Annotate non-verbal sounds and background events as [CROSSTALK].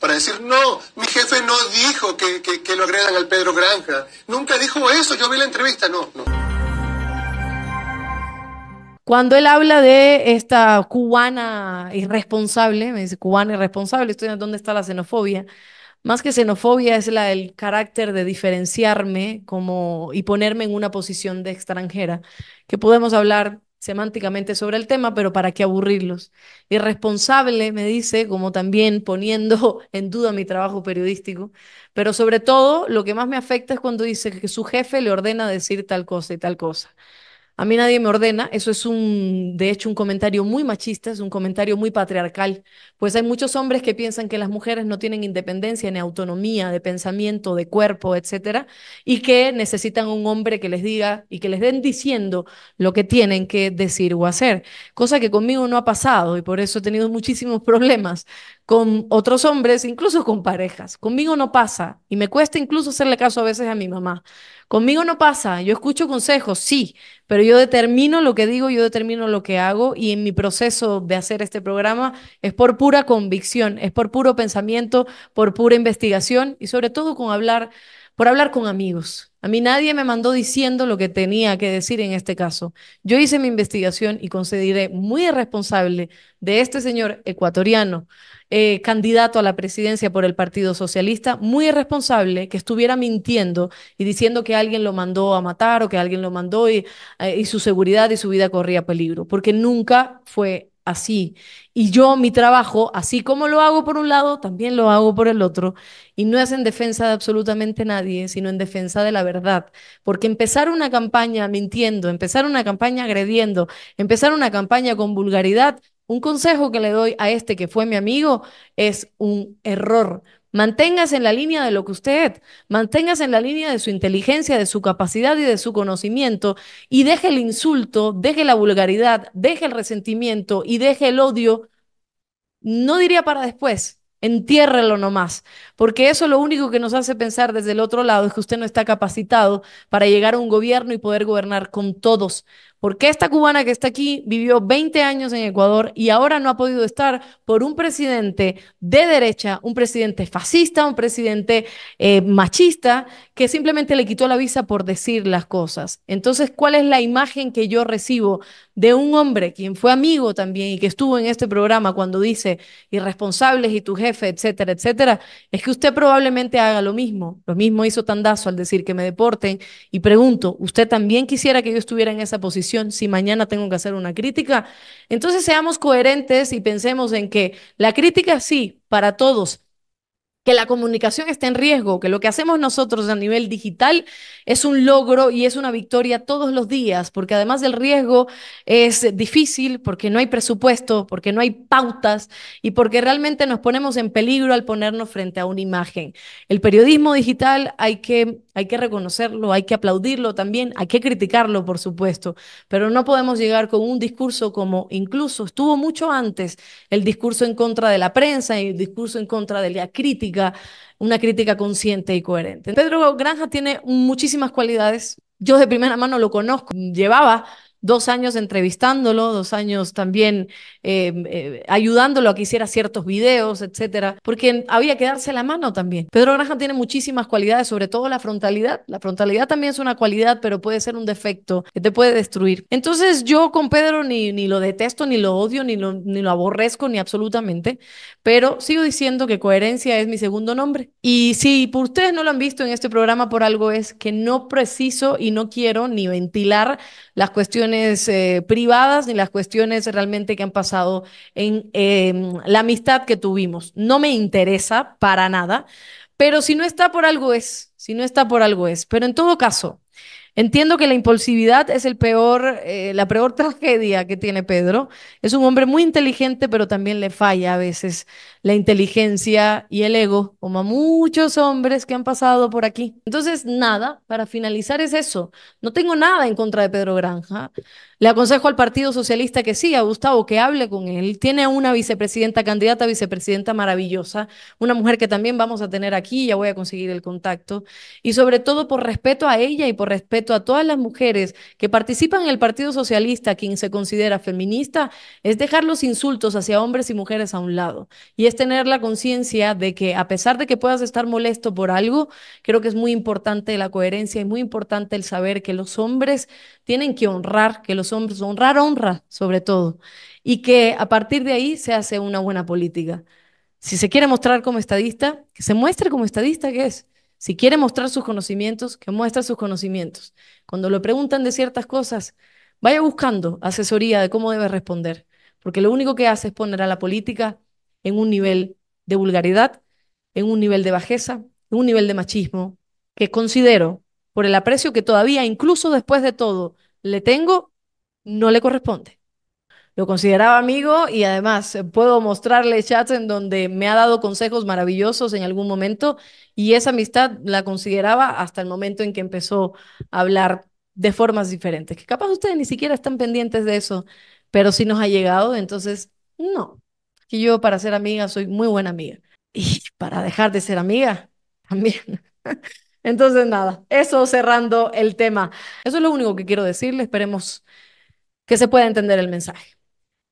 para decir, no, mi jefe no dijo que, lo agredan al Pedro Granja. Nunca dijo eso, yo vi la entrevista, no, Cuando él habla de esta cubana irresponsable, me dice cubana irresponsable, estoy en dónde está la xenofobia. Más que xenofobia es la el carácter de diferenciarme como y ponerme en una posición de extranjera, que podemos hablar semánticamente sobre el tema, pero para qué aburrirlos. Irresponsable, me dice, como también poniendo [LAUGHS] en duda mi trabajo periodístico, pero sobre todo lo que más me afecta es cuando dice que su jefe le ordena decir tal cosa y tal cosa. A mí nadie me ordena, eso es un, de hecho, un comentario muy machista, es un comentario muy patriarcal, pues hay muchos hombres que piensan que las mujeres no tienen independencia ni autonomía de pensamiento, de cuerpo, etcétera, y que necesitan un hombre que les diga y que les den diciendo lo que tienen que decir o hacer, cosa que conmigo no ha pasado y por eso he tenido muchísimos [LAUGHS] problemas con otros hombres, incluso con parejas. Conmigo no pasa y me cuesta incluso hacerle caso a veces a mi mamá. Conmigo no pasa, yo escucho consejos, sí, pero yo yo determino lo que digo, yo determino lo que hago y en mi proceso de hacer este programa es por pura convicción, es por puro pensamiento, por pura investigación y sobre todo con hablar, por hablar con amigos, a mí nadie me mandó diciendo lo que tenía que decir en este caso. Yo hice mi investigación y consideré muy irresponsable de este señor ecuatoriano, eh, candidato a la presidencia por el Partido Socialista, muy irresponsable que estuviera mintiendo y diciendo que alguien lo mandó a matar o que alguien lo mandó y, eh, y su seguridad y su vida corría peligro, porque nunca fue así. Y yo mi trabajo, así como lo hago por un lado, también lo hago por el otro. Y no es en defensa de absolutamente nadie, sino en defensa de la verdad. Porque empezar una campaña mintiendo, empezar una campaña agrediendo, empezar una campaña con vulgaridad, un consejo que le doy a este que fue mi amigo es un error, Manténgase en la línea de lo que usted, manténgase en la línea de su inteligencia, de su capacidad y de su conocimiento y deje el insulto, deje la vulgaridad, deje el resentimiento y deje el odio. No diría para después, entiérrelo nomás, porque eso lo único que nos hace pensar desde el otro lado es que usted no está capacitado para llegar a un gobierno y poder gobernar con todos, ¿Por esta cubana que está aquí vivió 20 años en Ecuador y ahora no ha podido estar por un presidente de derecha, un presidente fascista, un presidente eh, machista, que simplemente le quitó la visa por decir las cosas? Entonces, ¿cuál es la imagen que yo recibo de un hombre quien fue amigo también y que estuvo en este programa cuando dice irresponsables y tu jefe, etcétera, etcétera? Es que usted probablemente haga lo mismo. Lo mismo hizo Tandazo al decir que me deporten y pregunto, ¿usted también quisiera que yo estuviera en esa posición? si mañana tengo que hacer una crítica. Entonces seamos coherentes y pensemos en que la crítica sí, para todos, que la comunicación está en riesgo, que lo que hacemos nosotros a nivel digital es un logro y es una victoria todos los días, porque además del riesgo es difícil, porque no hay presupuesto, porque no hay pautas y porque realmente nos ponemos en peligro al ponernos frente a una imagen. El periodismo digital hay que, hay que reconocerlo, hay que aplaudirlo también, hay que criticarlo, por supuesto, pero no podemos llegar con un discurso como incluso estuvo mucho antes el discurso en contra de la prensa y el discurso en contra de la crítica una crítica consciente y coherente. Pedro Granja tiene muchísimas cualidades. Yo de primera mano lo conozco. Llevaba dos años entrevistándolo, dos años también eh, eh, ayudándolo a que hiciera ciertos videos, etcétera, porque había que darse la mano también. Pedro Granja tiene muchísimas cualidades, sobre todo la frontalidad. La frontalidad también es una cualidad, pero puede ser un defecto que te puede destruir. Entonces, yo con Pedro ni, ni lo detesto, ni lo odio, ni lo, ni lo aborrezco, ni absolutamente, pero sigo diciendo que coherencia es mi segundo nombre. Y si por ustedes no lo han visto en este programa por algo, es que no preciso y no quiero ni ventilar las cuestiones eh, privadas ni las cuestiones realmente que han pasado en em, la amistad que tuvimos. No me interesa para nada, pero si no está por algo es. Si no está por algo es. Pero en todo caso, entiendo que la impulsividad es el peor, eh, la peor [LAUGHS] tragedia que tiene Pedro. Es un hombre muy inteligente, pero también le falla a veces la inteligencia y el ego, como a muchos hombres que han pasado por aquí. Entonces, nada, para finalizar es eso. No tengo nada en contra de Pedro Granja. Le aconsejo al Partido Socialista que sí, a Gustavo, que hable con él. Tiene una vicepresidenta, candidata vicepresidenta maravillosa, una mujer que también vamos a tener aquí, ya voy a conseguir el contacto y sobre todo por respeto a ella y por respeto a todas las mujeres que participan en el Partido Socialista, quien se considera feminista, es dejar los insultos hacia hombres y mujeres a un lado y es tener la conciencia de que a pesar de que puedas estar molesto por algo, creo que es muy importante la coherencia y muy importante el saber que los hombres tienen que honrar, que los hombres honrar honra sobre todo y que a partir de ahí se hace una buena política. Si se quiere mostrar como estadista, que se muestre como estadista que es, si quiere mostrar sus conocimientos, que muestre sus conocimientos. Cuando le preguntan de ciertas cosas, vaya buscando asesoría de cómo debe responder, porque lo único que hace es poner a la política en un nivel de vulgaridad, en un nivel de bajeza, en un nivel de machismo, que considero, por el aprecio que todavía, incluso después de todo, le tengo, no le corresponde. Lo consideraba amigo y además eh, puedo mostrarle chats en donde me ha dado consejos maravillosos en algún momento y esa amistad la consideraba hasta el momento en que empezó a hablar de formas diferentes, que capaz ustedes ni siquiera están pendientes de eso, pero si sí nos ha llegado, entonces no, Y yo para ser amiga soy muy buena amiga y para dejar de ser amiga [LAUGHS] también. Entonces, nada, eso cerrando el tema. Eso es lo único que quiero decirle. Esperemos que se pueda entender el mensaje.